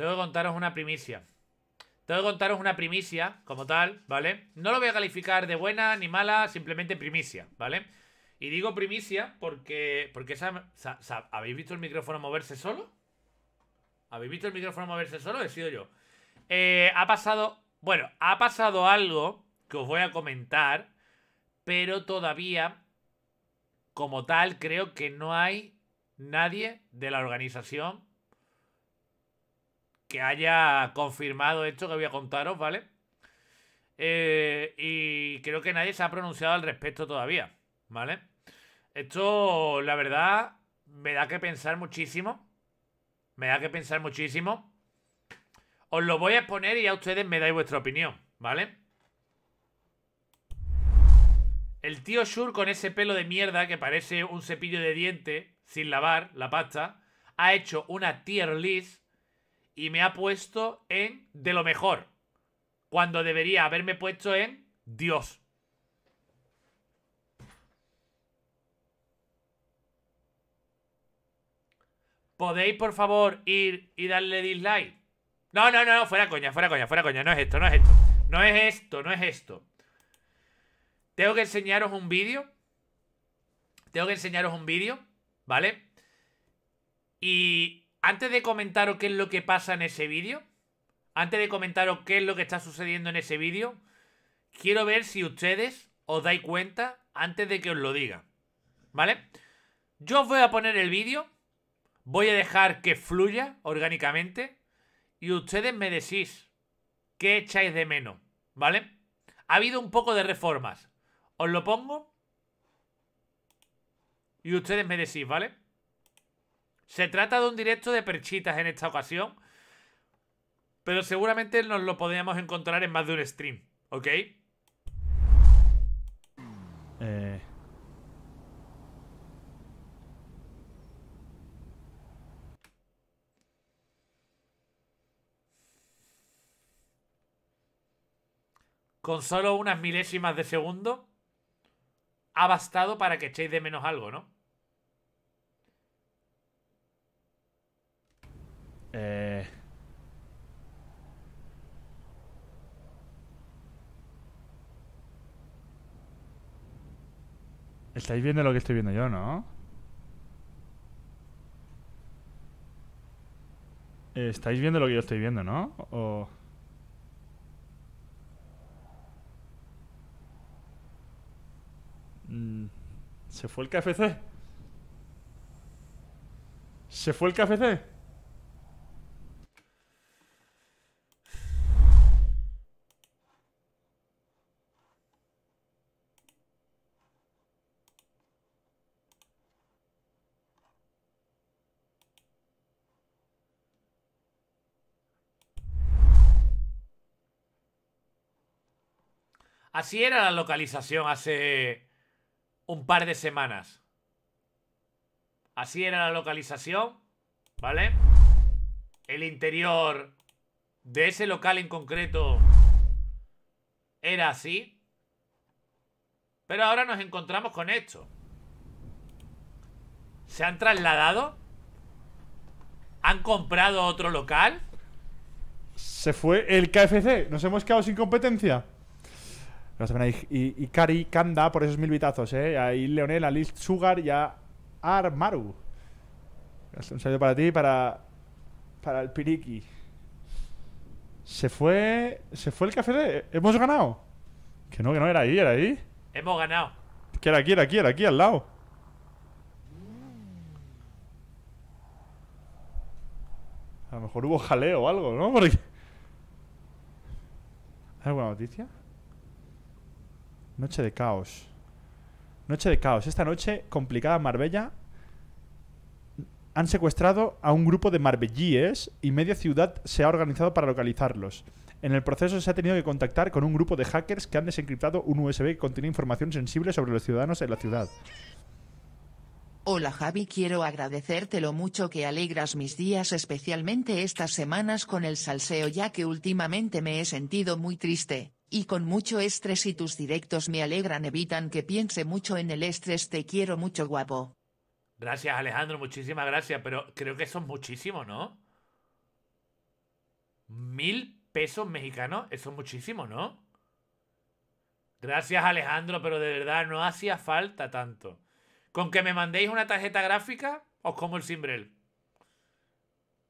Tengo que contaros una primicia. Tengo que contaros una primicia, como tal, ¿vale? No lo voy a calificar de buena ni mala, simplemente primicia, ¿vale? Y digo primicia porque. porque ¿Habéis visto el micrófono moverse solo? ¿Habéis visto el micrófono moverse solo? He sido yo. Eh, ha pasado. Bueno, ha pasado algo que os voy a comentar. Pero todavía, como tal, creo que no hay nadie de la organización que haya confirmado esto que voy a contaros, ¿vale? Eh, y creo que nadie se ha pronunciado al respecto todavía, ¿vale? Esto, la verdad, me da que pensar muchísimo. Me da que pensar muchísimo. Os lo voy a exponer y a ustedes me dais vuestra opinión, ¿vale? El tío Shur con ese pelo de mierda que parece un cepillo de diente sin lavar la pasta, ha hecho una tier list y me ha puesto en de lo mejor, cuando debería haberme puesto en Dios. ¿Podéis, por favor, ir y darle dislike? No, no, no, fuera coña, fuera coña, fuera coña. No es esto, no es esto. No es esto, no es esto. Tengo que enseñaros un vídeo. Tengo que enseñaros un vídeo, ¿vale? Y antes de comentaros qué es lo que pasa en ese vídeo, antes de comentaros qué es lo que está sucediendo en ese vídeo, quiero ver si ustedes os dais cuenta antes de que os lo diga. ¿Vale? Yo os voy a poner el vídeo, voy a dejar que fluya orgánicamente y ustedes me decís qué echáis de menos, ¿vale? Ha habido un poco de reformas. Os lo pongo y ustedes me decís, ¿vale? Se trata de un directo de perchitas en esta ocasión. Pero seguramente nos lo podríamos encontrar en más de un stream, ¿ok? Eh. Con solo unas milésimas de segundo ha bastado para que echéis de menos algo, ¿no? Eh... Estáis viendo lo que estoy viendo yo, ¿no? Estáis viendo lo que yo estoy viendo, ¿no? O... Mm, ¿Se fue el KFC? ¿Se fue el KFC? Así era la localización hace un par de semanas. Así era la localización, ¿vale? El interior de ese local en concreto era así. Pero ahora nos encontramos con esto. Se han trasladado. Han comprado otro local. Se fue el KFC. Nos hemos quedado sin competencia. Y, Kari Kanda por esos mil vitazos, ¿eh? Ahí Leonel, a Sugar y a Armaru. Un saludo para ti para, para el Piriki. Se fue. Se fue el café ¿Hemos ganado? Que no, que no era ahí, era ahí. Hemos ganado. Que era aquí, era aquí, era aquí, al lado. A lo mejor hubo jaleo o algo, ¿no? Porque... ¿Hay alguna noticia? Noche de caos. Noche de caos. Esta noche, complicada Marbella, han secuestrado a un grupo de marbellíes y media ciudad se ha organizado para localizarlos. En el proceso se ha tenido que contactar con un grupo de hackers que han desencriptado un USB que contiene información sensible sobre los ciudadanos de la ciudad. Hola Javi, quiero agradecerte lo mucho que alegras mis días, especialmente estas semanas con el salseo, ya que últimamente me he sentido muy triste y con mucho estrés y tus directos me alegran evitan que piense mucho en el estrés te quiero mucho guapo. Gracias Alejandro, muchísimas gracias, pero creo que eso es muchísimo, ¿no? Mil pesos mexicanos, eso es muchísimo, ¿no? Gracias Alejandro, pero de verdad no hacía falta tanto. Con que me mandéis una tarjeta gráfica, o como el cimbrel.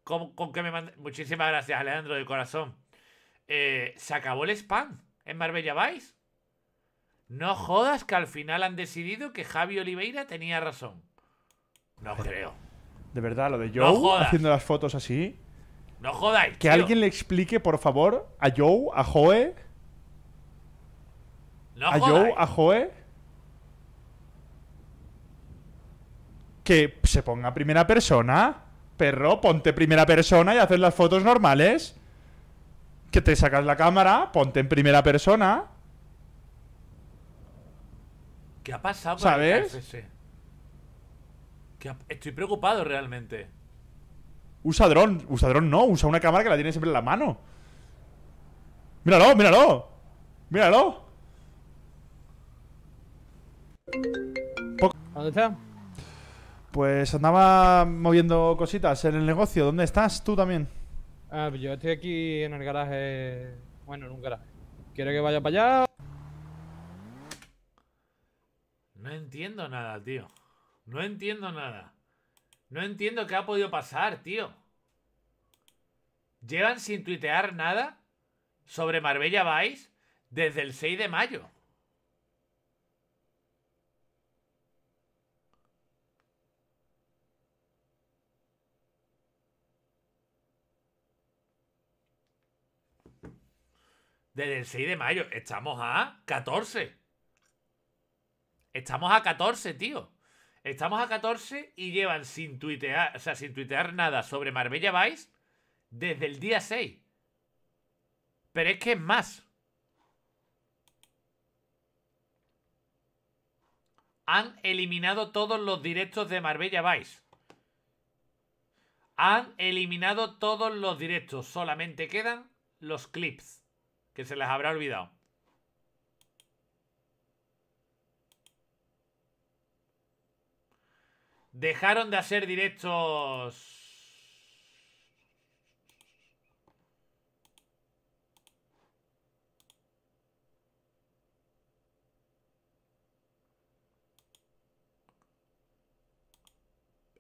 Con, que me mandéis. Muchísimas gracias Alejandro de corazón. Eh, se acabó el spam. ¿En Marbella vais? No jodas que al final han decidido que Javi Oliveira tenía razón. No creo. De verdad, lo de Joe haciendo las fotos así. No jodáis. Que alguien le explique, por favor, a Joe, a Joe. No a Joe, a Joe. Que se ponga primera persona. Perro, ponte primera persona y haces las fotos normales que te sacas la cámara, ponte en primera persona. ¿Qué ha pasado? con ¿Sabes? El Estoy preocupado realmente. Usa dron, usa dron no, usa una cámara que la tiene siempre en la mano. Míralo, míralo. Míralo. ¿Dónde está? Pues andaba moviendo cositas en el negocio. ¿Dónde estás tú también? Ah, pues yo estoy aquí en el garaje. Bueno, en un garaje. ¿Quiere que vaya para allá? No entiendo nada, tío. No entiendo nada. No entiendo qué ha podido pasar, tío. Llevan sin tuitear nada sobre Marbella Vice desde el 6 de mayo. Desde el 6 de mayo. Estamos a 14. Estamos a 14, tío. Estamos a 14 y llevan sin tuitear, o sea, sin tuitear nada sobre Marbella Vice desde el día 6. Pero es que es más. Han eliminado todos los directos de Marbella Vice. Han eliminado todos los directos. Solamente quedan los clips se les habrá olvidado. Dejaron de hacer directos...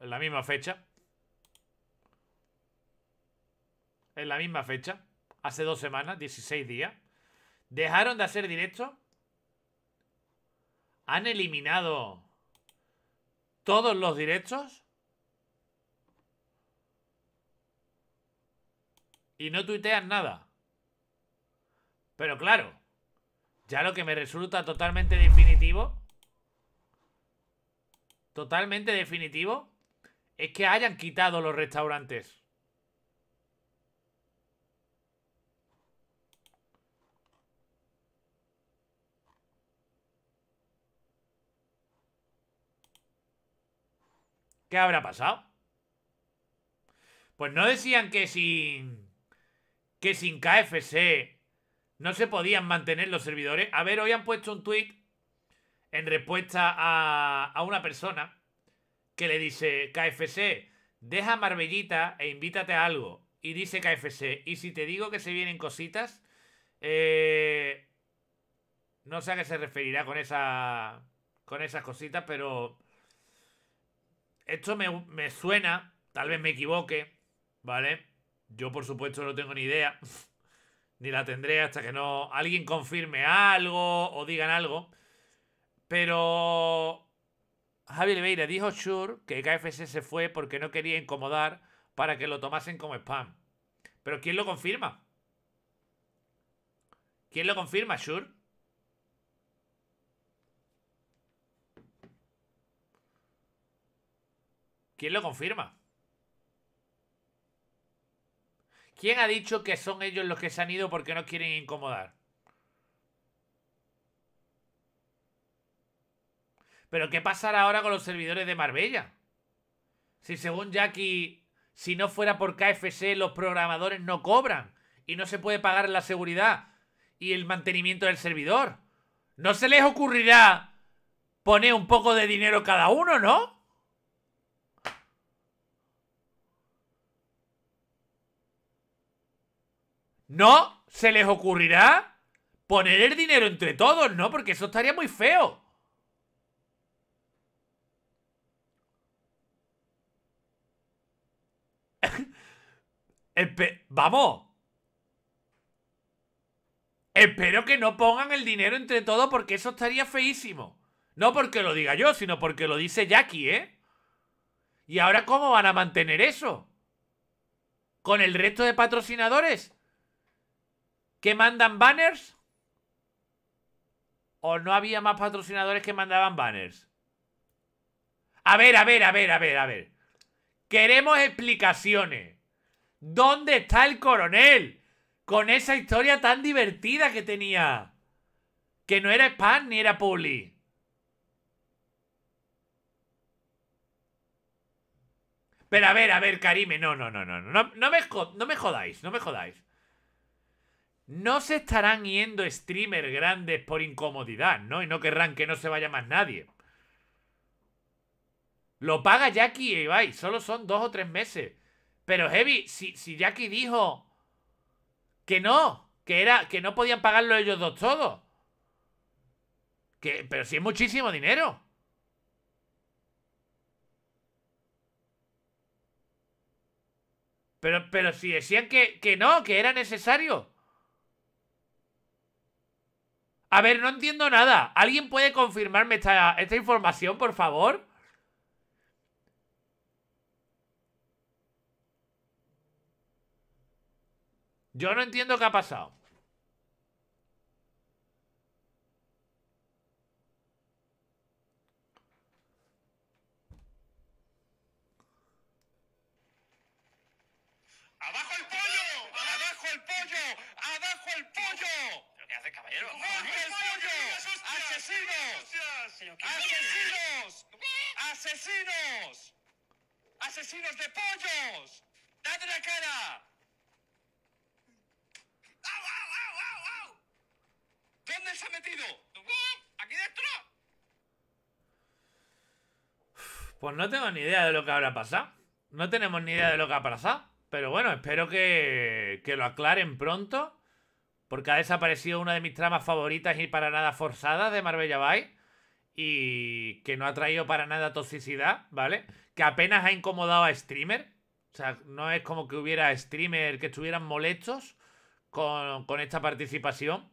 En la misma fecha. En la misma fecha hace dos semanas, 16 días. Dejaron de hacer directo. Han eliminado todos los directos. Y no tuitean nada. Pero claro, ya lo que me resulta totalmente definitivo. Totalmente definitivo. Es que hayan quitado los restaurantes. ¿Qué habrá pasado? Pues no decían que sin. que sin KFC no se podían mantener los servidores. A ver, hoy han puesto un tweet en respuesta a, a una persona que le dice: KFC, deja Marbellita e invítate a algo. Y dice KFC: Y si te digo que se vienen cositas, eh, no sé a qué se referirá con esa. con esas cositas, pero esto me, suena, tal vez me equivoque, ¿vale? Yo, por supuesto, no tengo ni idea. ni la tendré hasta que no alguien confirme algo o digan algo. Pero Javier Beira dijo Sure que KFC se fue porque no quería incomodar para que lo tomasen como spam. Pero ¿quién lo confirma? ¿Quién lo confirma, Sure? ¿Quién lo confirma? ¿Quién ha dicho que son ellos los que se han ido porque no quieren incomodar? Pero ¿qué pasará ahora con los servidores de Marbella? Si según Jackie, si no fuera por KFC, los programadores no cobran y no se puede pagar la seguridad y el mantenimiento del servidor. ¿No se les ocurrirá poner un poco de dinero cada uno, no? ¿No se les ocurrirá poner el dinero entre todos, no? Porque eso estaría muy feo. Vamos. Espero que no pongan el dinero entre todos porque eso estaría feísimo. No porque lo diga yo, sino porque lo dice Jackie, ¿eh? ¿Y ahora cómo van a mantener eso? ¿Con el resto de patrocinadores? que mandan banners? ¿O no había más patrocinadores que mandaban banners? A ver, a ver, a ver, a ver, a ver. Queremos explicaciones. ¿Dónde está el coronel? Con esa historia tan divertida que tenía. Que no era spam ni era puli. Pero a ver, a ver, Karime, no, no, no, no, no, no no me jodáis, no me jodáis no se estarán yendo streamers grandes por incomodidad, ¿no? Y no querrán que no se vaya más nadie. Lo paga Jackie y Ibai, solo son dos o tres meses. Pero Heavy, si, si Jackie dijo que no, que, era, que no podían pagarlo ellos dos todos. Que, pero si es muchísimo dinero. Pero, pero si decían que, que no, que era necesario. A ver, no entiendo nada. ¿Alguien puede confirmarme esta, esta información, por favor? Yo no entiendo qué ha pasado. ¡Abajo el pollo! ¡Abajo el pollo! ¡Abajo el pollo! qué hace, caballero? ¡Abajo el pollo! ¡Asesinos! ¡Asesinos! ¡Asesinos! ¡Asesinos de pollos! ¡Dadle la cara! ¿Dónde se ha metido? ¡Aquí dentro! Pues no tengo ni idea de lo que habrá pasado. No tenemos ni idea de lo que ha pasado. Pero bueno, espero que, lo aclaren pronto. Porque ha desaparecido una de mis tramas favoritas y para nada forzadas de Marbella Bay. Y que no ha traído para nada toxicidad, ¿vale? Que apenas ha incomodado a streamer. O sea, no es como que hubiera streamer que estuvieran molestos con, esta participación.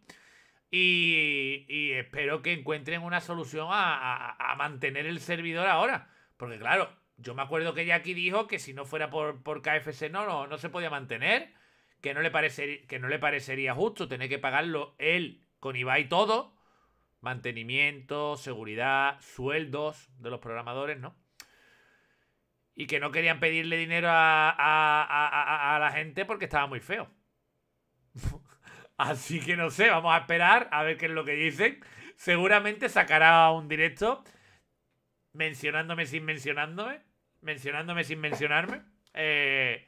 Y, espero que encuentren una solución a mantener el servidor ahora. Porque claro, yo me acuerdo que Jackie dijo que si no fuera por, por KFC no, no, se podía mantener, que no, le que no le parecería justo tener que pagarlo él con Ibai todo, mantenimiento, seguridad, sueldos de los programadores, ¿no? Y que no querían pedirle dinero a, a la gente porque estaba muy feo. Así que no sé, vamos a esperar a ver qué es lo que dicen. Seguramente sacará un directo mencionándome sin mencionándome mencionándome sin mencionarme, eh,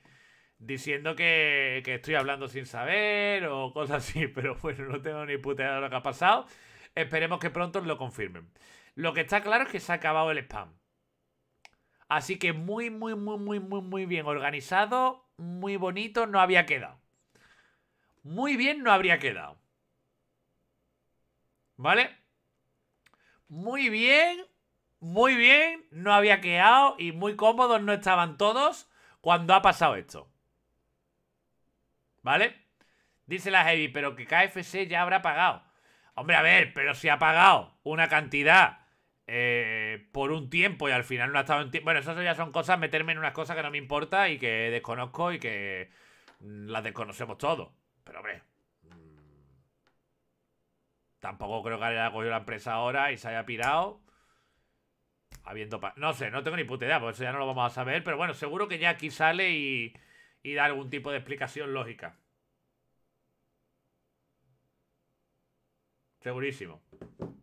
diciendo que, estoy hablando sin saber o cosas así, pero bueno, no tengo ni puta idea de lo que ha pasado. Esperemos que pronto lo confirmen. Lo que está claro es que se ha acabado el spam. Así que muy, muy, muy, muy, muy, muy bien organizado, muy bonito, no había quedado. Muy bien no habría quedado. ¿Vale? Muy bien muy bien, no había quedado y muy cómodos no estaban todos cuando ha pasado esto. ¿Vale? Dice la Heavy, pero que KFC ya habrá pagado. Hombre, a ver, pero si ha pagado una cantidad eh, por un tiempo y al final no ha estado en tiempo. Bueno, eso ya son cosas, meterme en unas cosas que no me importa y que desconozco y que mm, las desconocemos todos. Pero hombre, mm, tampoco creo que haya cogido la empresa ahora y se haya pirado. No sé, no tengo ni puta idea, por eso ya no lo vamos a saber, pero bueno, seguro que ya aquí sale y, y da algún tipo de explicación lógica. Segurísimo.